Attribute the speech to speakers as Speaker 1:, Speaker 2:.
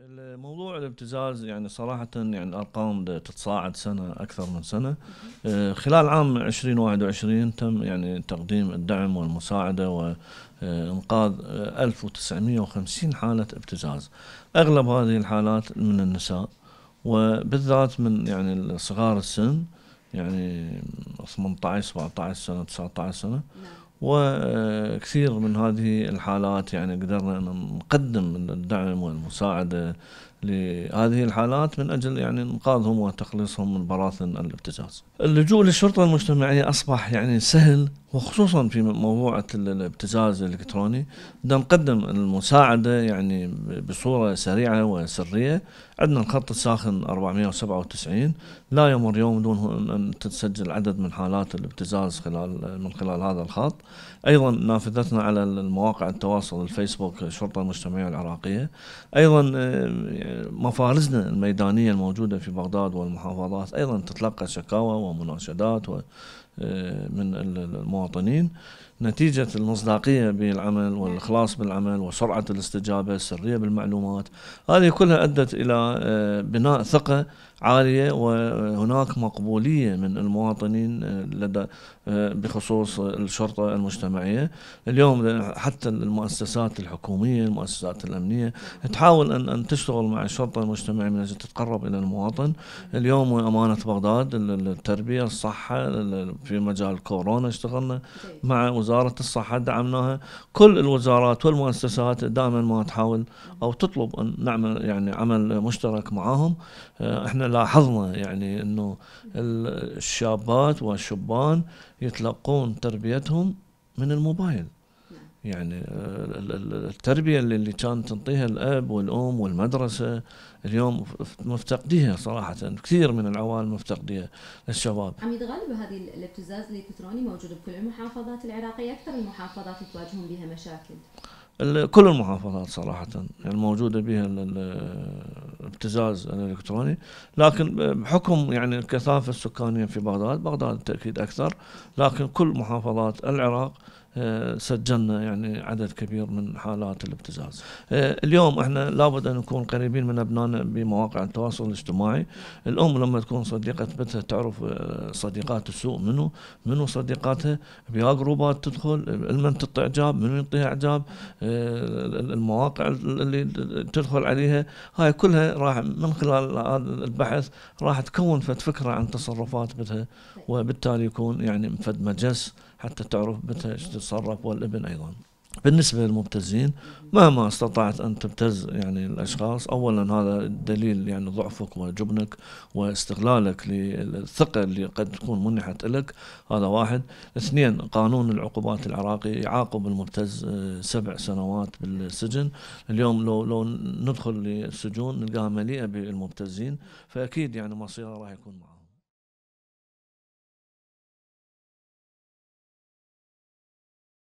Speaker 1: الموضوع الابتزاز يعني صراحة يعني الأرقام تتصاعد سنة أكثر من سنة آه، خلال عام 2021 تم يعني تقديم الدعم والمساعدة وإنقاذ 1950 حالة ابتزاز أغلب هذه الحالات من النساء وبالذات من يعني صغار السن يعني 18 17 سنة 19 سنة نعم. وكثير من هذه الحالات يعني قدرنا أن نقدم الدعم والمساعدة لهذه الحالات من أجل يعني إنقاذهم وتخليصهم من براثن الابتزاز اللجوء للشرطة المجتمعية أصبح يعني سهل وخصوصا في موضوع الابتزاز الإلكتروني بدنا نقدم المساعدة يعني بصورة سريعة وسرية عندنا الخط الساخن 497 لا يمر يوم دون أن تتسجل عدد من حالات الابتزاز خلال من خلال هذا الخط أيضا نافذتنا على المواقع التواصل الفيسبوك الشرطة المجتمعية العراقية أيضا آه، مفارزنا الميدانية الموجودة في بغداد والمحافظات أيضا تتلقى شكاوى ومناشدات آه، من المواطنين نتيجة المصداقية بالعمل والإخلاص بالعمل وسرعة الاستجابة السرية بالمعلومات هذه كلها أدت إلى آه، بناء ثقة عالية وهناك مقبولية من المواطنين آه، لدى بخصوص الشرطة المجتمعية اليوم حتى المؤسسات الحكومية المؤسسات الأمنية تحاول أن, أن تشتغل مع الشرطة المجتمعية من أجل تتقرب إلى المواطن اليوم أمانة بغداد التربية الصحة في مجال كورونا اشتغلنا مع وزارة الصحة دعمناها كل الوزارات والمؤسسات دائما ما تحاول أو تطلب أن نعمل يعني عمل مشترك معهم آه، احنا لاحظنا يعني أنه الشابات والشبان يتلقون تربيتهم من الموبايل يعني آه، التربية اللي كانت تنطيها الأب والأم والمدرسة اليوم مفتقديها صراحة كثير من العوالم مفتقديها الشباب عم يتغلب هذه الابتزاز الإلكتروني موجود بكل المحافظات العراقية أكثر المحافظات اللي تواجهون بها مشاكل كل المحافظات صراحة الموجودة يعني بها الابتزاز الإلكتروني لكن بحكم يعني الكثافة السكانية في بغداد بغداد بالتأكيد أكثر لكن كل محافظات العراق آه، سجلنا يعني عدد كبير من حالات الابتزاز آه، اليوم احنا لابد ان نكون قريبين من ابنائنا بمواقع التواصل الاجتماعي الام لما تكون صديقه بنتها تعرف آه، صديقات السوء منو منو صديقاتها بها جروبات تدخل المن تعطي اعجاب منو يعطيها اعجاب المواقع اللي تدخل عليها هاي كلها راح من خلال هذا البحث راح تكون فكره عن تصرفات بنتها وبالتالي يكون يعني فد مجس حتى تعرف بنتها يتصرف والابن أيضا بالنسبة للمبتزين مهما استطعت أن تبتز يعني الأشخاص أولا هذا دليل يعني ضعفك وجبنك واستغلالك للثقة اللي قد تكون منحت لك هذا واحد اثنين قانون العقوبات العراقي يعاقب المبتز آه، سبع سنوات بالسجن اليوم لو لو ندخل للسجون نلقاها مليئة بالمبتزين فأكيد يعني مصيره راح يكون معه